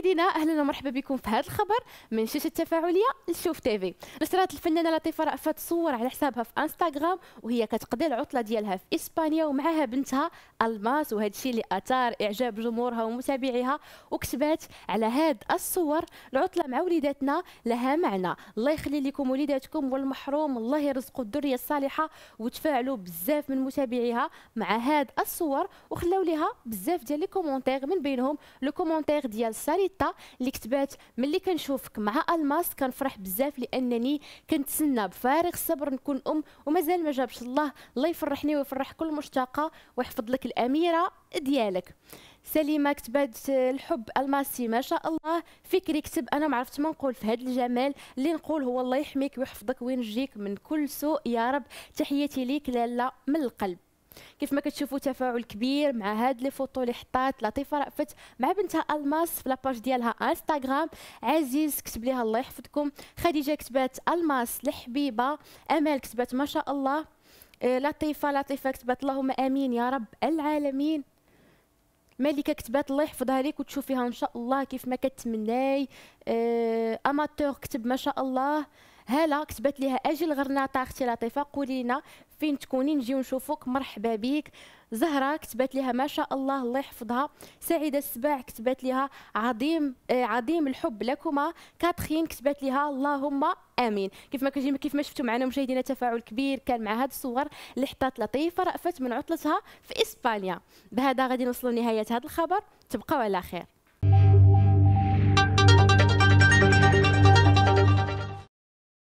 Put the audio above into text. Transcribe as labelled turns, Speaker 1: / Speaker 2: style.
Speaker 1: مشاهدينا اهلا ومرحبا بكم في هذا الخبر من شاشه التفاعليه لشوف تيفي نشرت الفنانه لطيفه رأفت صور على حسابها في انستغرام وهي كتقضي العطله ديالها في اسبانيا ومعها بنتها الماس وهذا الشيء اللي اثار اعجاب جمهورها ومتابعيها وكتبات على هاد الصور العطله مع وليداتنا لها معنى الله يخلي لكم وليداتكم والمحروم الله يرزق الذريه الصالحه وتفاعلوا بزاف من متابعيها مع هاد الصور وخلاو لها بزاف ديال لي من بينهم لو ديال ساري حتى اللي كتبات ملي كنشوفك مع الماس كنفرح بزاف لانني كنتسنى بفارغ الصبر نكون ام ومازال ما جابش الله الله يفرحني ويفرح كل مشتاقه ويحفظ لك الاميره ديالك سليمه كتبت الحب الماسي ما شاء الله فكري كتب انا ما عرفت ما نقول في هذا الجمال اللي نقول هو الله يحميك ويحفظك وينجيك من كل سوء يا رب تحياتي ليك لالا من القلب كيف ما كتشوفوا تفاعل كبير مع هاد لي فوتو اللي حطات لطيفه رأفت مع بنتها الماس في لاباج ديالها انستغرام عزيز كتب ليها الله يحفظكم خديجه كتبات الماس الحبيبه امال كتبات ما شاء الله آه، لطيفه لطيفه كتبات اللهم امين يا رب العالمين ملكه كتبات الله يحفظها ليك وتشوفيها ان شاء الله كيف ما كتمناي آه، اماتور كتب ما شاء الله هاله كتبت لها اجي لغرناطه اختي لطيفه قولي لنا فين تكوني نجيو نشوفوك مرحبا بك زهره كتبت لها ما شاء الله الله يحفظها سعيده السباع كتبت لها عظيم آه، عظيم الحب لكما كاترين كتبت لها اللهم امين كيف ما كيف ما شفتوا معنا مشاهدينا تفاعل كبير كان مع هاد الصور اللي حطات لطيفه رأفت من عطلتها في اسبانيا بهذا غادي نوصلوا لنهايه هذا الخبر تبقاو على خير